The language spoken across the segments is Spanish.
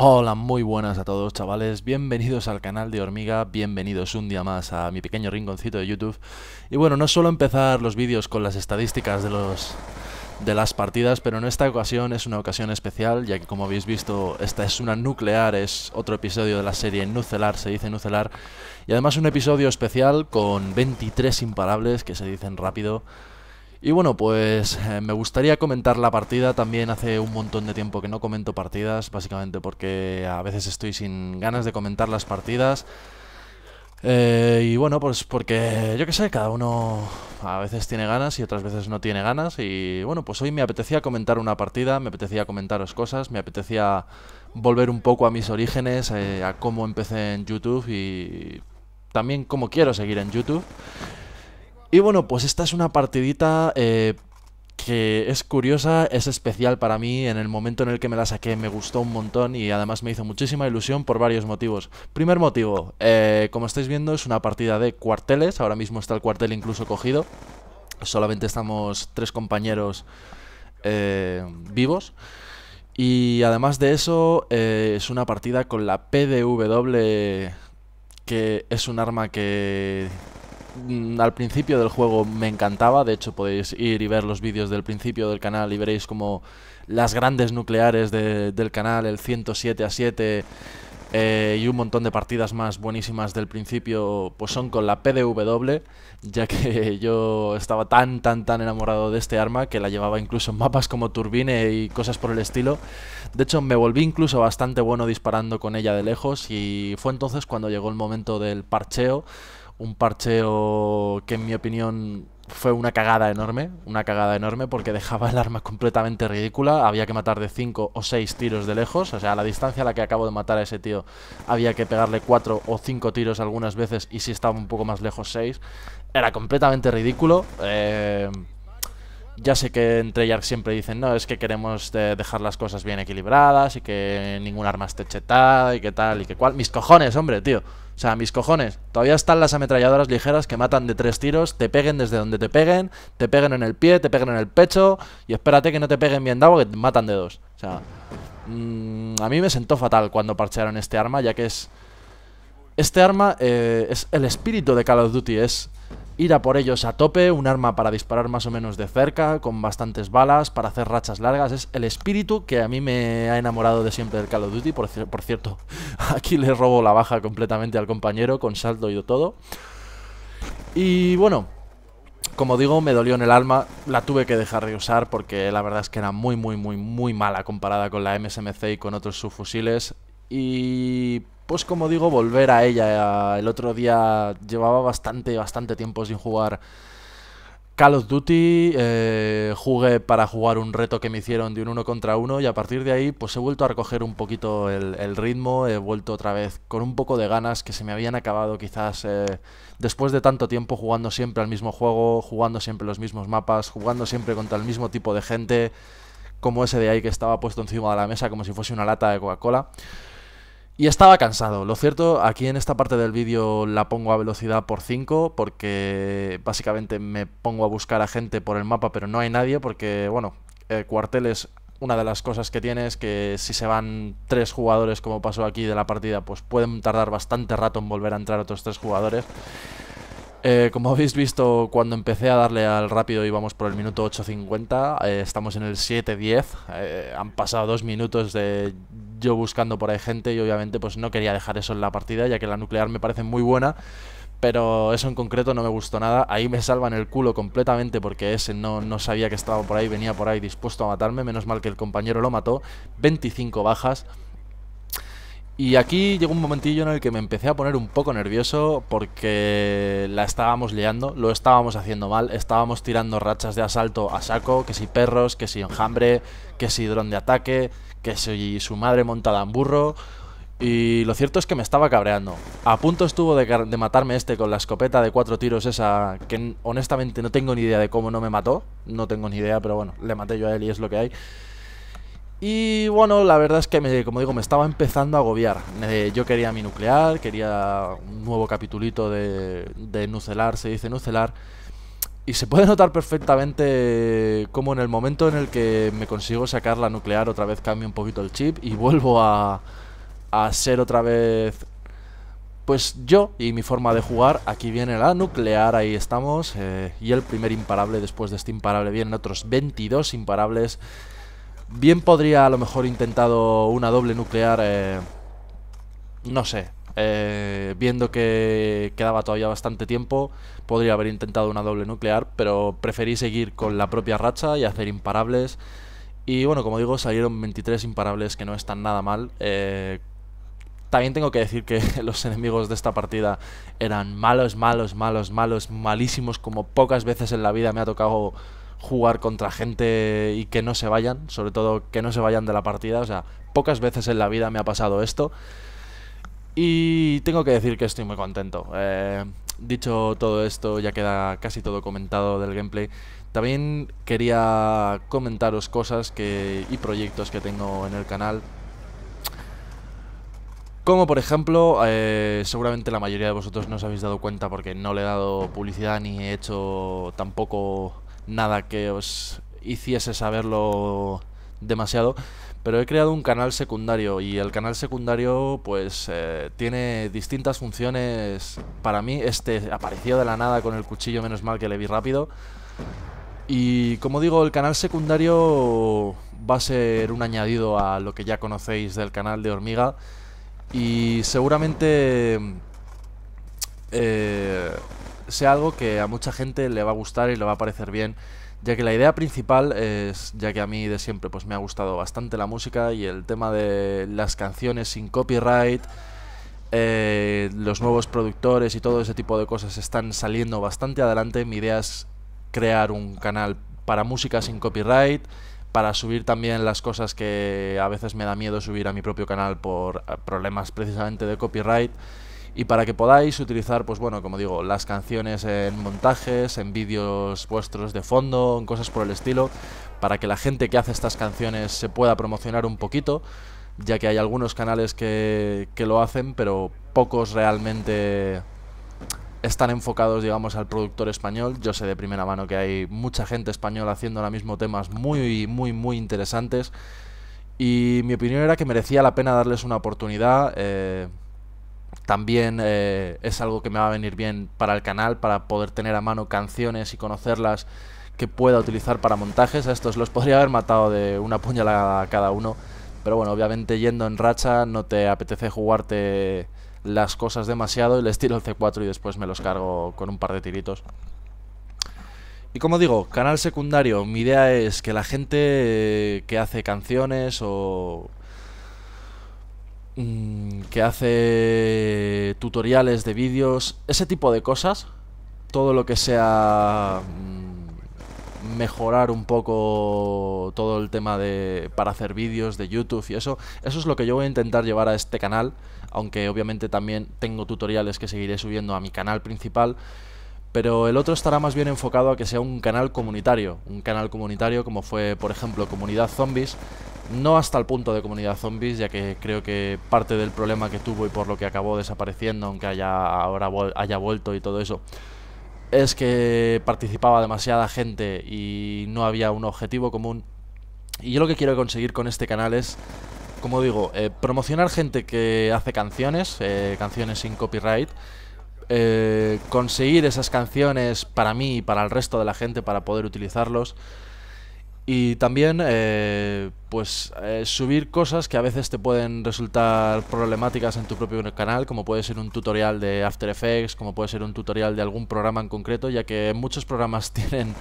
Hola, muy buenas a todos chavales, bienvenidos al canal de Hormiga, bienvenidos un día más a mi pequeño rinconcito de YouTube. Y bueno, no solo empezar los vídeos con las estadísticas de los de las partidas, pero en esta ocasión es una ocasión especial, ya que como habéis visto, esta es una nuclear, es otro episodio de la serie Nucelar, se dice Nucelar, y además un episodio especial con 23 imparables que se dicen rápido, y bueno, pues eh, me gustaría comentar la partida, también hace un montón de tiempo que no comento partidas, básicamente porque a veces estoy sin ganas de comentar las partidas. Eh, y bueno, pues porque yo qué sé, cada uno a veces tiene ganas y otras veces no tiene ganas. Y bueno, pues hoy me apetecía comentar una partida, me apetecía comentaros cosas, me apetecía volver un poco a mis orígenes, eh, a cómo empecé en YouTube y también cómo quiero seguir en YouTube. Y bueno, pues esta es una partidita eh, que es curiosa, es especial para mí. En el momento en el que me la saqué me gustó un montón y además me hizo muchísima ilusión por varios motivos. Primer motivo, eh, como estáis viendo es una partida de cuarteles, ahora mismo está el cuartel incluso cogido. Solamente estamos tres compañeros eh, vivos. Y además de eso, es una partida con la PDW, que es un arma que Mm, al principio del juego me encantaba, de hecho podéis ir y ver los vídeos del principio del canal y veréis como las grandes nucleares del canal, el 107 a 7 eh, y un montón de partidas más buenísimas del principio, pues son con la PDW, ya que yo estaba tan, tan, tan enamorado de este arma que la llevaba incluso en mapas como Turbine y cosas por el estilo. De hecho, me volví incluso bastante bueno disparando con ella de lejos y fue entonces cuando llegó el momento del parcheo un parcheo que en mi opinión fue una cagada enorme, una cagada enorme porque dejaba el arma completamente ridícula, había que matar de 5 o 6 tiros de lejos, o sea, a la distancia a la que acabo de matar a ese tío había que pegarle 4 o 5 tiros algunas veces y si estaba un poco más lejos 6, era completamente ridículo. Eh ya sé que entre Treyarch siempre dicen, no, es que queremos dejar las cosas bien equilibradas y que ningún arma esté chetada y que tal y que cual. Mis cojones, hombre, tío. O sea, mis cojones. Todavía están las ametralladoras ligeras que matan de tres tiros, te peguen desde donde te peguen, te peguen en el pie, te peguen en el pecho y espérate que no te peguen bien dado que te matan de dos. O sea, mm, a mí me sentó fatal cuando parchearon este arma, ya que es... Este arma eh, es el espíritu de Call of Duty, es ir a por ellos a tope, un arma para disparar más o menos de cerca, con bastantes balas, para hacer rachas largas, es el espíritu que a mí me ha enamorado de siempre del Call of Duty, por, cierto, aquí le robo la baja completamente al compañero, con saldo y todo. Y bueno, como digo, me dolió en el alma, la tuve que dejar de usar porque la verdad es que era muy, muy, muy, muy mala comparada con la MSMC y con otros subfusiles. Y pues como digo, volver a ella. El otro día llevaba bastante, bastante tiempo sin jugar Call of Duty, eh, jugué para jugar un reto que me hicieron de un uno contra uno y a partir de ahí pues he vuelto a recoger un poquito el, ritmo, he vuelto otra vez con un poco de ganas que se me habían acabado quizás eh, después de tanto tiempo jugando siempre al mismo juego, jugando siempre los mismos mapas, jugando siempre contra el mismo tipo de gente, como ese de ahí que estaba puesto encima de la mesa como si fuese una lata de Coca-Cola. Y estaba cansado. Lo cierto, aquí en esta parte del vídeo la pongo a velocidad por 5 porque básicamente me pongo a buscar a gente por el mapa, pero no hay nadie porque, bueno, cuartel cuarteles, una de las cosas que tiene es que si se van tres jugadores como pasó aquí de la partida, pues pueden tardar bastante rato en volver a entrar otros tres jugadores. Eh, como habéis visto, cuando empecé a darle al rápido íbamos por el minuto 8.50, eh, estamos en el 7.10, eh, han pasado dos minutos de yo buscando por ahí gente y obviamente pues no quería dejar eso en la partida, ya que la nuclear me parece muy buena, pero eso en concreto no me gustó nada. Ahí me salvan el culo completamente porque ese no, no sabía que estaba por ahí, venía por ahí dispuesto a matarme, menos mal que el compañero lo mató. 25 bajas. Y aquí llegó un momentillo en el que me empecé a poner un poco nervioso porque la estábamos liando, lo estábamos haciendo mal, estábamos tirando rachas de asalto a saco, que si perros, que si enjambre, que si dron de ataque, que si su madre montada en burro. Y lo cierto es que me estaba cabreando. A punto estuvo de, matarme este con la escopeta de cuatro tiros esa, que honestamente no tengo ni idea de cómo no me mató, no tengo ni idea, pero bueno, le maté yo a él y es lo que hay. Y bueno, la verdad es que, me, como digo, me estaba empezando a agobiar. Eh, yo quería mi nuclear, quería un nuevo capitulito de, de nucelar, se dice nucelar. Y se puede notar perfectamente cómo en el momento en el que me consigo sacar la nuclear otra vez cambio un poquito el chip y vuelvo a, ser otra vez pues yo y mi forma de jugar. Aquí viene la nuclear, ahí estamos. Eh, y el primer imparable después de este imparable vienen otros 22 imparables. Bien podría a lo mejor intentado una doble nuclear, eh, no sé, eh, viendo que quedaba todavía bastante tiempo, podría haber intentado una doble nuclear, pero preferí seguir con la propia racha y hacer imparables. Y bueno, como digo, salieron 23 imparables que no están nada mal. Eh, también tengo que decir que los enemigos de esta partida eran malos, malos, malos, malos, malísimos, como pocas veces en la vida me ha tocado jugar contra gente y que no se vayan, sobre todo que no se vayan de la partida, o sea, pocas veces en la vida me ha pasado esto. Y tengo que decir que estoy muy contento. Eh, dicho todo esto, ya queda casi todo comentado del gameplay. También quería comentaros cosas que, y proyectos que tengo en el canal. Como por ejemplo, eh, seguramente la mayoría de vosotros no os habéis dado cuenta porque no le he dado publicidad ni he hecho tampoco nada que os hiciese saberlo demasiado, pero he creado un canal secundario y el canal secundario pues eh, tiene distintas funciones. Para mí este apareció de la nada con el cuchillo, menos mal que le vi rápido. Y como digo, el canal secundario va a ser un añadido a lo que ya conocéis del canal de hormiga y seguramente... Eh, sea algo que a mucha gente le va a gustar y le va a parecer bien, ya que la idea principal es, ya que a mí de siempre pues me ha gustado bastante la música y el tema de las canciones sin copyright, eh, los nuevos productores y todo ese tipo de cosas están saliendo bastante adelante. Mi idea es crear un canal para música sin copyright, para subir también las cosas que a veces me da miedo subir a mi propio canal por problemas precisamente de copyright y para que podáis utilizar, pues bueno, como digo, las canciones en montajes, en vídeos vuestros de fondo, en cosas por el estilo, para que la gente que hace estas canciones se pueda promocionar un poquito, ya que hay algunos canales que, que lo hacen, pero pocos realmente están enfocados, digamos, al productor español. Yo sé de primera mano que hay mucha gente española haciendo ahora mismo temas muy, muy, muy interesantes. Y mi opinión era que merecía la pena darles una oportunidad. Eh, también eh, es algo que me va a venir bien para el canal, para poder tener a mano canciones y conocerlas que pueda utilizar para montajes. A estos los podría haber matado de una puñalada a cada uno, pero bueno, obviamente yendo en racha no te apetece jugarte las cosas demasiado y les tiro el C4 y después me los cargo con un par de tiritos. Y como digo, canal secundario, mi idea es que la gente que hace canciones o Mm, que hace tutoriales de vídeos, ese tipo de cosas. Todo lo que sea mm, mejorar un poco todo el tema de para hacer vídeos de YouTube y eso, eso es lo que yo voy a intentar llevar a este canal, aunque obviamente también tengo tutoriales que seguiré subiendo a mi canal principal pero el otro estará más bien enfocado a que sea un canal comunitario, un canal comunitario como fue, por ejemplo, Comunidad Zombies, no hasta el punto de Comunidad Zombies, ya que creo que parte del problema que tuvo y por lo que acabó desapareciendo, aunque haya, ahora haya vuelto y todo eso, es que participaba demasiada gente y no había un objetivo común. Y yo lo que quiero conseguir con este canal es como digo, eh, promocionar gente que hace canciones, eh, canciones sin copyright, eh, conseguir esas canciones para mí y para el resto de la gente para poder utilizarlos. Y también, eh, pues, eh, subir cosas que a veces te pueden resultar problemáticas en tu propio canal, como puede ser un tutorial de After Effects, como puede ser un tutorial de algún programa en concreto, ya que muchos programas tienen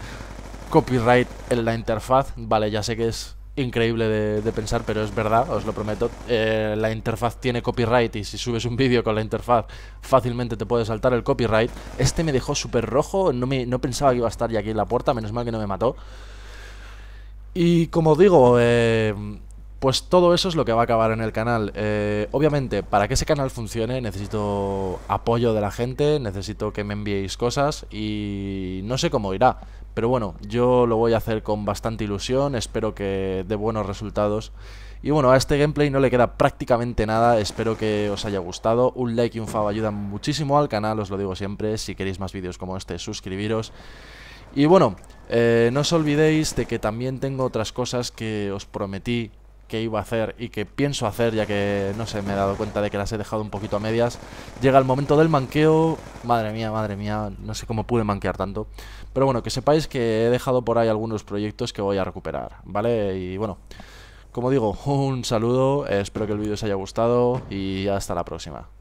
copyright en la interfaz. Vale, ya sé que es increíble de, pensar, pero es verdad, os lo prometo. Eh, la interfaz tiene copyright y si subes un vídeo con la interfaz fácilmente te puede saltar el copyright. Este me dejó súper rojo, no, me, no pensaba que iba a estar ya aquí en la puerta, menos mal que no me mató. Y como digo, eh, pues todo eso es lo que va a acabar en el canal. Eh, obviamente, para que ese canal funcione necesito apoyo de la gente, necesito que me enviéis cosas y no sé cómo irá. Pero bueno, yo lo voy a hacer con bastante ilusión, espero que dé buenos resultados. Y bueno, a este gameplay no le queda prácticamente nada, espero que os haya gustado. Un like y un favor ayudan muchísimo al canal, os lo digo siempre. Si queréis más vídeos como este, suscribiros. Y bueno, eh, no os olvidéis de que también tengo otras cosas que os prometí que iba a hacer y que pienso hacer, ya que, no sé, me he dado cuenta de que las he dejado un poquito a medias. Llega el momento del manqueo. Madre mía, madre mía, no sé cómo pude manquear tanto. Pero bueno, que sepáis que he dejado por ahí algunos proyectos que voy a recuperar, ¿vale? Y bueno, como digo, un saludo, espero que el vídeo os haya gustado y hasta la próxima.